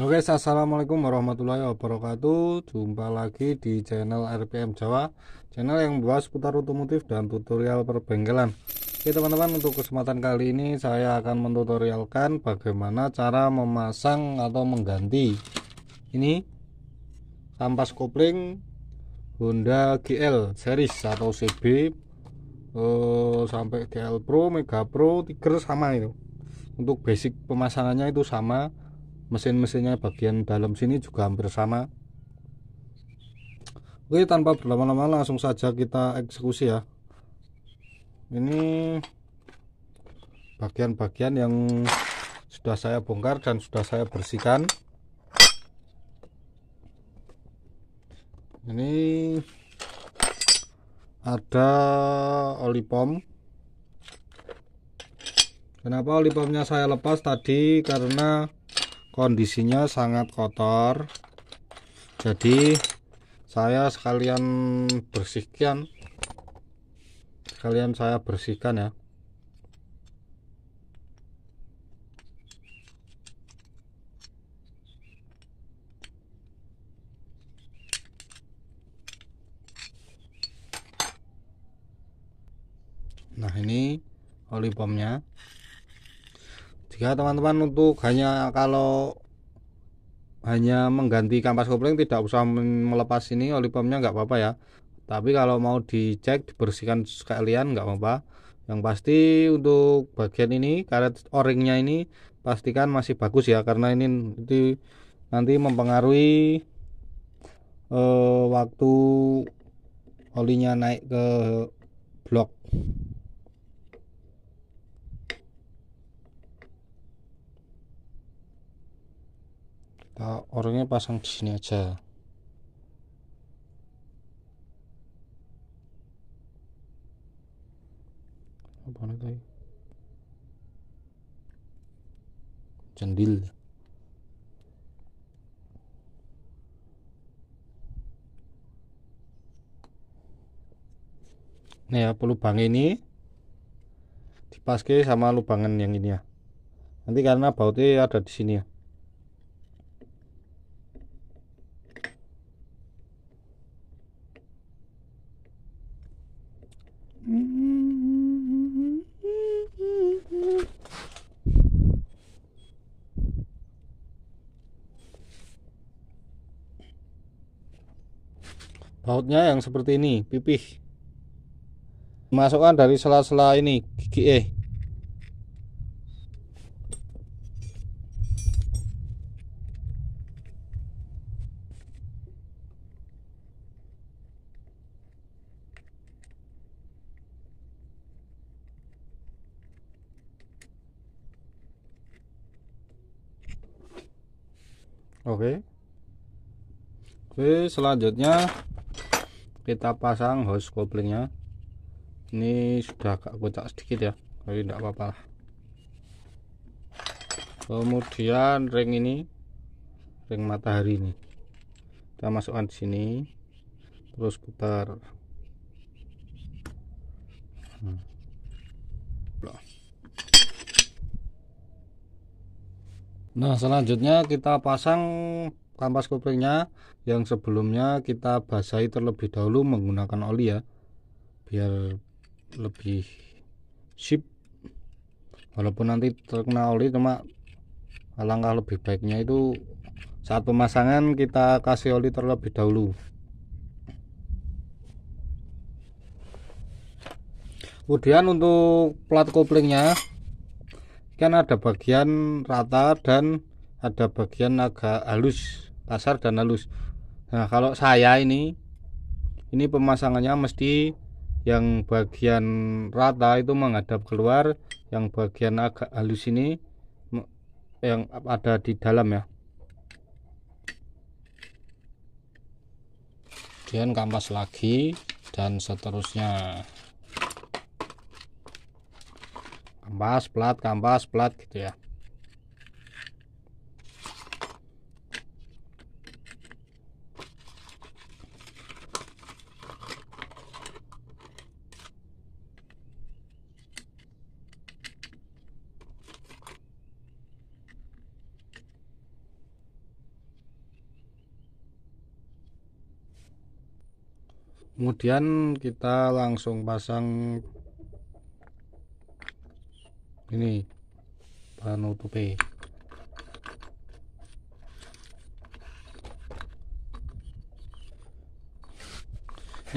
Oke, assalamualaikum warahmatullahi wabarakatuh. Jumpa lagi di channel RPM Jawa, channel yang membahas seputar otomotif dan tutorial perbengkelan. Oke, teman-teman, untuk kesempatan kali ini saya akan mentutorialkan bagaimana cara memasang atau mengganti ini kampas kopling Honda GL series atau CB eh, sampai GL Pro, Mega Pro, Tiger sama itu. Untuk basic pemasangannya itu sama mesin-mesinnya bagian dalam sini juga hampir sama oke tanpa berlama-lama langsung saja kita eksekusi ya ini bagian-bagian yang sudah saya bongkar dan sudah saya bersihkan ini ada oli pom kenapa oli pomnya saya lepas tadi karena kondisinya sangat kotor jadi saya sekalian bersihkan sekalian saya bersihkan ya nah ini oli pomnya ya teman-teman untuk hanya kalau hanya mengganti kampas kopling tidak usah melepas ini oli pumpnya nggak apa-apa ya tapi kalau mau dicek dibersihkan sekalian nggak apa-apa yang pasti untuk bagian ini karet oringnya ini pastikan masih bagus ya karena ini nanti, nanti mempengaruhi eh, waktu olinya naik ke blok pak orangnya pasang di sini aja apa nih lagi cendil Nih ya pelubang ini dipaske sama lubangan yang ini ya. Nanti karena bautnya ada di sini ya. Lautnya yang seperti ini, pipih. Masukkan dari sela-sela ini, gigi E. Oke. Oke, selanjutnya kita pasang hose koplingnya ini sudah agak kocak sedikit ya tapi tidak apa-apa kemudian ring ini ring matahari ini kita masukkan di sini terus putar hmm. nah selanjutnya kita pasang kampas koplingnya yang sebelumnya kita basahi terlebih dahulu menggunakan oli ya biar lebih sip walaupun nanti terkena oli cuma langkah lebih baiknya itu saat pemasangan kita kasih oli terlebih dahulu kemudian untuk plat koplingnya kan ada bagian rata dan ada bagian agak halus kasar dan halus nah kalau saya ini ini pemasangannya mesti yang bagian rata itu menghadap keluar yang bagian agak halus ini yang ada di dalam ya kemudian kampas lagi dan seterusnya kampas plat kampas plat gitu ya kemudian kita langsung pasang ini bahan ini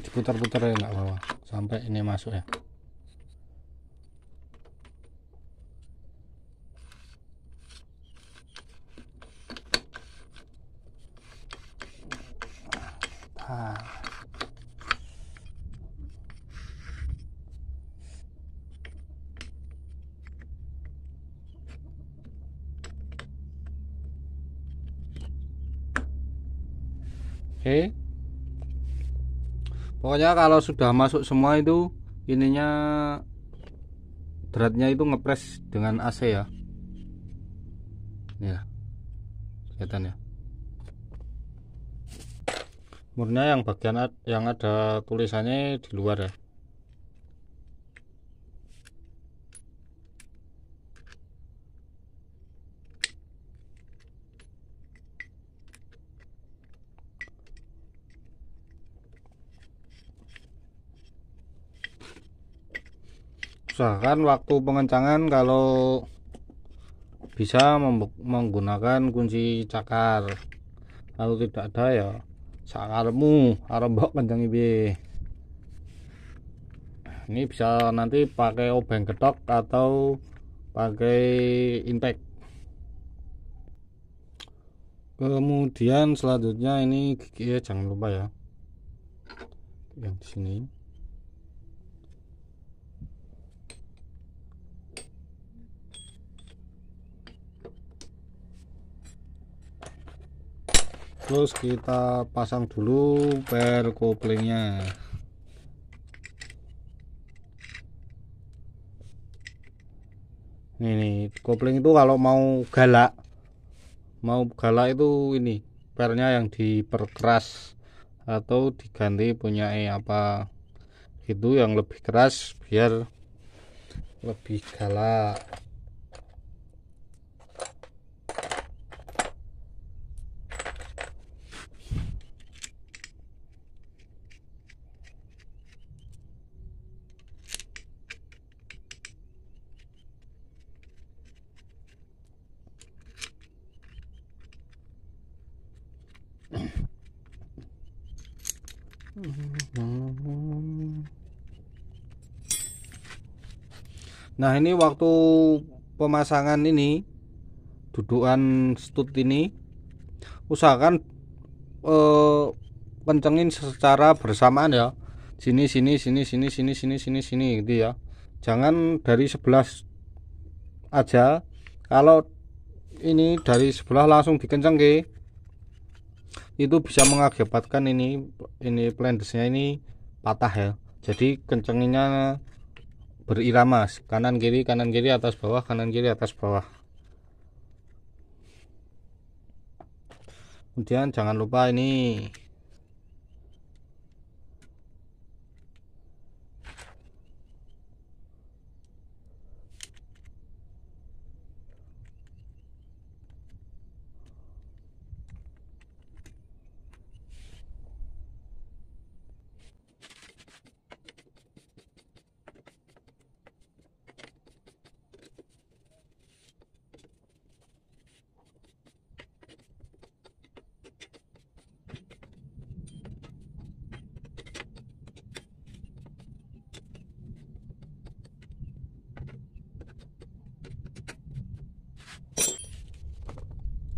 diputar-putar ya bawah apa sampai ini masuk ya okay. pokoknya kalau sudah masuk semua itu ininya dratnya itu ngepres dengan AC ya ya kelihatan ya murnya yang bagian yang ada tulisannya di luar ya usahakan waktu pengencangan kalau bisa menggunakan kunci cakar kalau tidak ada ya cakarmu arembok kencang ini ini bisa nanti pakai obeng ketok atau pakai intake kemudian selanjutnya ini gigi ya jangan lupa ya yang di sini terus kita pasang dulu per koplingnya ini nih kopling itu kalau mau galak mau galak itu ini pernya yang diperkeras atau diganti punya e apa itu yang lebih keras biar lebih galak Hmm. Nah ini waktu pemasangan ini dudukan stud ini usahakan eh, kencengin secara bersamaan ya sini sini sini sini sini sini sini sini gitu ya jangan dari sebelah aja kalau ini dari sebelah langsung dikenceng ke itu bisa mengakibatkan ini ini plendesnya ini patah ya jadi kencenginnya berirama kanan kiri kanan kiri atas bawah kanan kiri atas bawah kemudian jangan lupa ini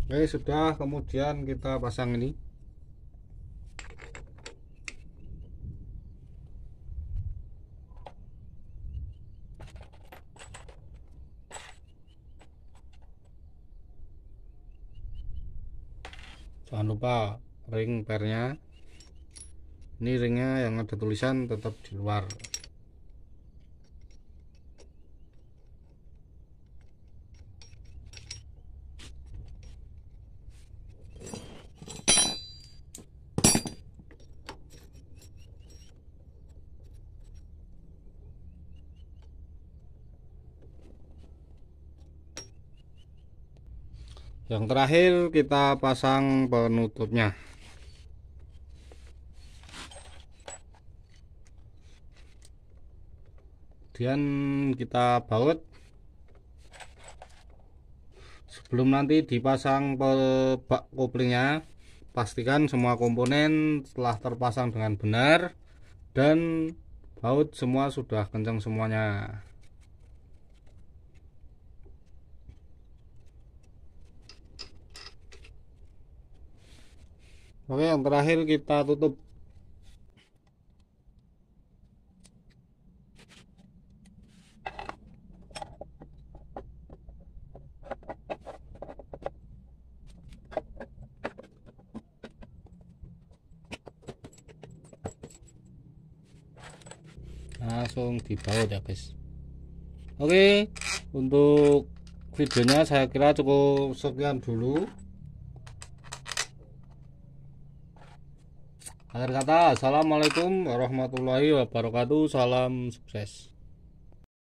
Oke sudah kemudian kita pasang ini Jangan lupa ring pernya Ini ringnya yang ada tulisan tetap di luar yang terakhir kita pasang penutupnya kemudian kita baut sebelum nanti dipasang bak koplingnya pastikan semua komponen telah terpasang dengan benar dan baut semua sudah kencang semuanya Oke, yang terakhir kita tutup. langsung dibaut ya guys oke untuk videonya saya kira cukup sekian dulu Akhir kata, Assalamualaikum warahmatullahi wabarakatuh. Salam sukses.